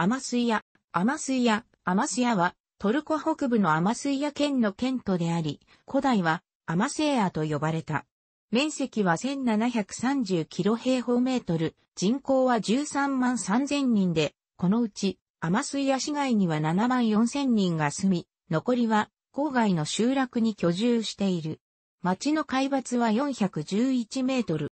アマスイヤ、アマスイヤ、アマスイヤは、トルコ北部のアマスイヤ県の県都であり、古代はアマセイアと呼ばれた。面積は1730キロ平方メートル、人口は13万3000人で、このうちアマスイヤ市外には7万4000人が住み、残りは郊外の集落に居住している。町の海抜は411メートル。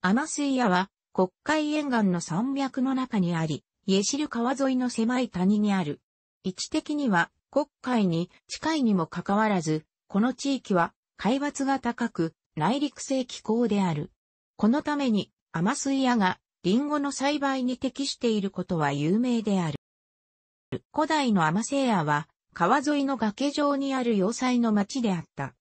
アマスイヤは国会沿岸の山脈の中にあり、イエシル川沿いの狭い谷にある。位置的には国海に近いにもかかわらず、この地域は海抜が高く内陸性気候である。このためにス水屋がリンゴの栽培に適していることは有名である。古代のセイ屋は川沿いの崖上にある要塞の町であった。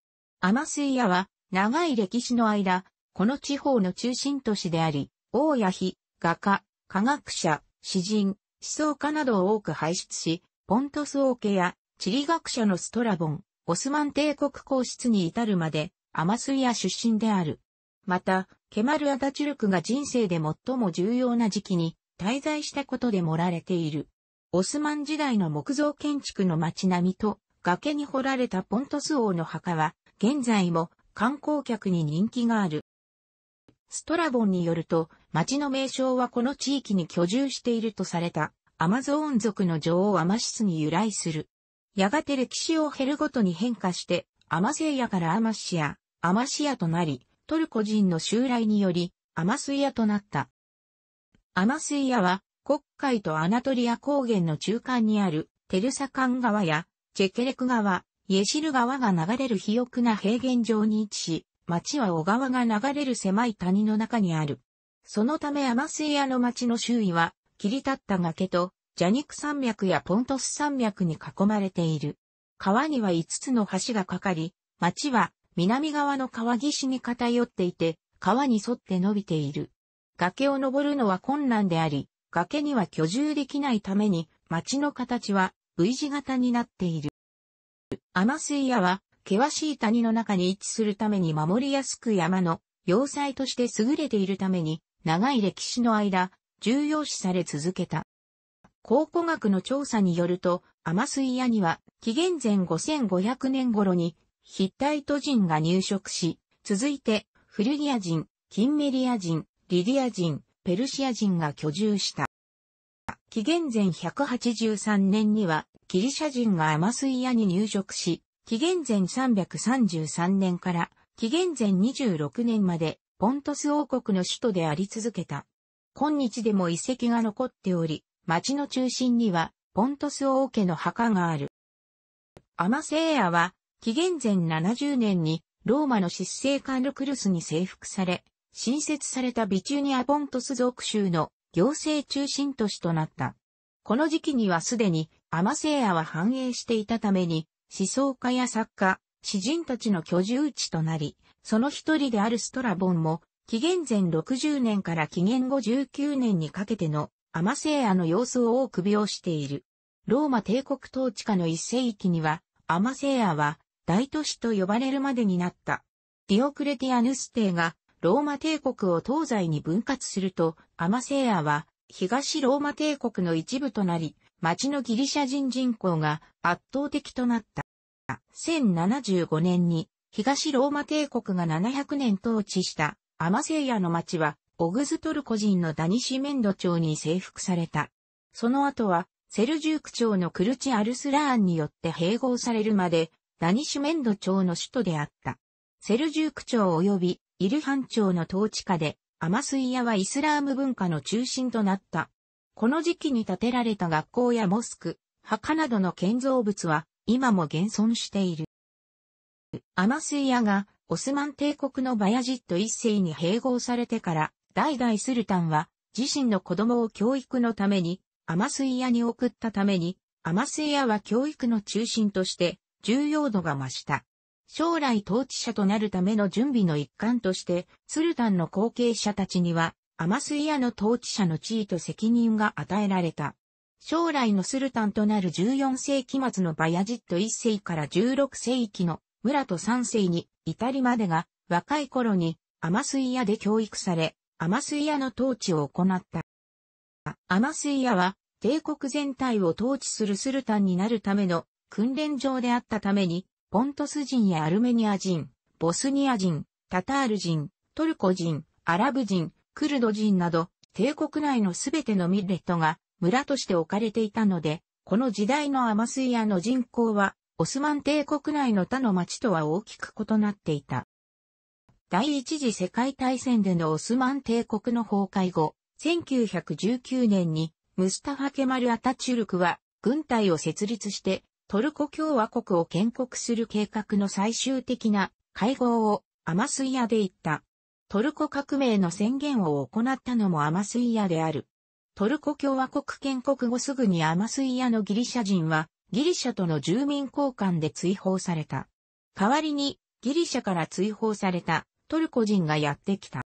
ス水屋は長い歴史の間、この地方の中心都市であり、大谷比、画家、科学者、詩人、思想家などを多く輩出し、ポントス王家や地理学者のストラボン、オスマン帝国皇室に至るまで、アマスイア出身である。また、ケマル・アタチュルクが人生で最も重要な時期に滞在したことで盛られている。オスマン時代の木造建築の街並みと崖に掘られたポントス王の墓は、現在も観光客に人気がある。ストラボンによると、町の名称はこの地域に居住しているとされた、アマゾーン族の女王アマシスに由来する。やがて歴史を経るごとに変化して、アマセイヤからアマシア、アマシアとなり、トルコ人の襲来により、アマスイヤとなった。アマスイヤは、黒海とアナトリア高原の中間にある、テルサカン川や、チェケレク川、イエシル川が流れる肥沃な平原上に位置し、町は小川が流れる狭い谷の中にある。そのためアマ屋イの町の周囲は、切り立った崖と、蛇肉山脈やポントス山脈に囲まれている。川には5つの橋がかかり、町は南側の川岸に偏っていて、川に沿って伸びている。崖を登るのは困難であり、崖には居住できないために、町の形は V 字型になっている。アマスイヤは険しい谷の中に位置するために守りやすく山の要塞として優れているために、長い歴史の間、重要視され続けた。考古学の調査によると、アマスイヤには、紀元前5500年頃に、ヒッタイト人が入植し、続いて、フルギア人、キンメリア人、リディア人、ペルシア人が居住した。紀元前183年には、ギリシャ人がアマスイヤに入植し、紀元前333年から紀元前26年までポントス王国の首都であり続けた。今日でも遺跡が残っており、町の中心にはポントス王家の墓がある。アマセーアは紀元前70年にローマの執政官ルクルスに征服され、新設されたビチュニアポントス属州の行政中心都市となった。この時期にはすでにアマセーアは繁栄していたために思想家や作家、詩人たちの居住地となり、その一人であるストラボンも、紀元前60年から紀元後19年にかけてのアマセーアの様子を多く描している。ローマ帝国統治下の一世紀には、アマセーアは大都市と呼ばれるまでになった。ディオクレティアヌス帝がローマ帝国を東西に分割すると、アマセーアは東ローマ帝国の一部となり、町のギリシャ人人口が圧倒的となった。1075年に東ローマ帝国が700年統治したアマセイヤの町はオグズトルコ人のダニシメンド町に征服された。その後はセルジューク町のクルチ・アルスラーンによって併合されるまでダニシメンド町の首都であった。セルジューク町及びイルハン町の統治下でアマスイヤはイスラーム文化の中心となった。この時期に建てられた学校やモスク、墓などの建造物は今も現存している。アマスイアがオスマン帝国のバヤジット一世に併合されてから代々スルタンは自身の子供を教育のためにアマスイアに送ったためにアマスイアは教育の中心として重要度が増した。将来統治者となるための準備の一環として、スルタンの後継者たちには、アマスイアの統治者の地位と責任が与えられた。将来のスルタンとなる14世紀末のバヤジット1世から16世紀の村と3世に至りまでが若い頃にアマスイヤで教育され、アマスイヤの統治を行った。アマスイヤは帝国全体を統治するスルタンになるための訓練場であったために、ポントス人やアルメニア人、ボスニア人、タタール人、トルコ人、アラブ人、クルド人など、帝国内のすべてのミレットが村として置かれていたので、この時代のアマスイアの人口は、オスマン帝国内の他の町とは大きく異なっていた。第一次世界大戦でのオスマン帝国の崩壊後、1919年にムスタファ・ケマル・アタチュルクは軍隊を設立してトルコ共和国を建国する計画の最終的な会合をアマスイアで行った。トルコ革命の宣言を行ったのもアマスイアである。トルコ共和国建国後すぐにアマスイヤのギリシャ人は、ギリシャとの住民交換で追放された。代わりに、ギリシャから追放されたトルコ人がやってきた。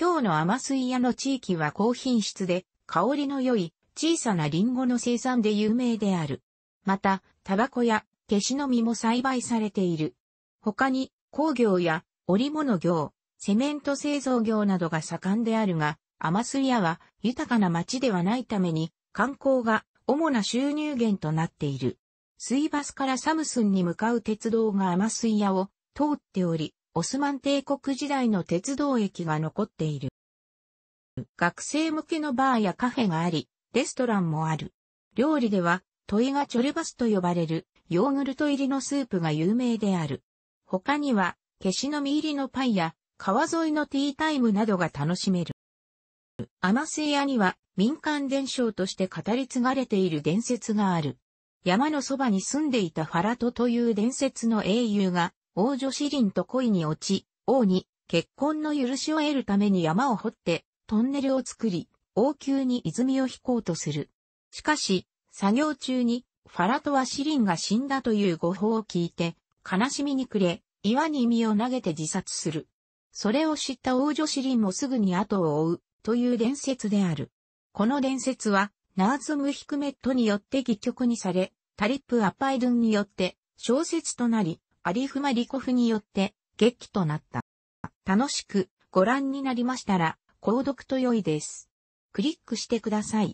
今日のアマスイヤの地域は高品質で、香りの良い小さなリンゴの生産で有名である。また、タバコや消しの実も栽培されている。他に工業や織物業、セメント製造業などが盛んであるが、アマスリアは豊かな町ではないために観光が主な収入源となっている。水バスからサムスンに向かう鉄道がアマスイヤを通っており、オスマン帝国時代の鉄道駅が残っている。学生向けのバーやカフェがあり、レストランもある。料理では、トイガチョルバスと呼ばれるヨーグルト入りのスープが有名である。他には、消しのみ入りのパイや、川沿いのティータイムなどが楽しめる。アマセイアには民間伝承として語り継がれている伝説がある。山のそばに住んでいたファラトという伝説の英雄が王女シリンと恋に落ち、王に結婚の許しを得るために山を掘ってトンネルを作り、王宮に泉を引こうとする。しかし、作業中にファラトはシリンが死んだという誤報を聞いて、悲しみに暮れ、岩に身を投げて自殺する。それを知った王女シリンもすぐに後を追う。という伝説である。この伝説は、ナーズム・ヒクメットによって戯曲にされ、タリップ・アパイドゥンによって小説となり、アリフ・マリコフによって劇となった。楽しくご覧になりましたら、購読と良いです。クリックしてください。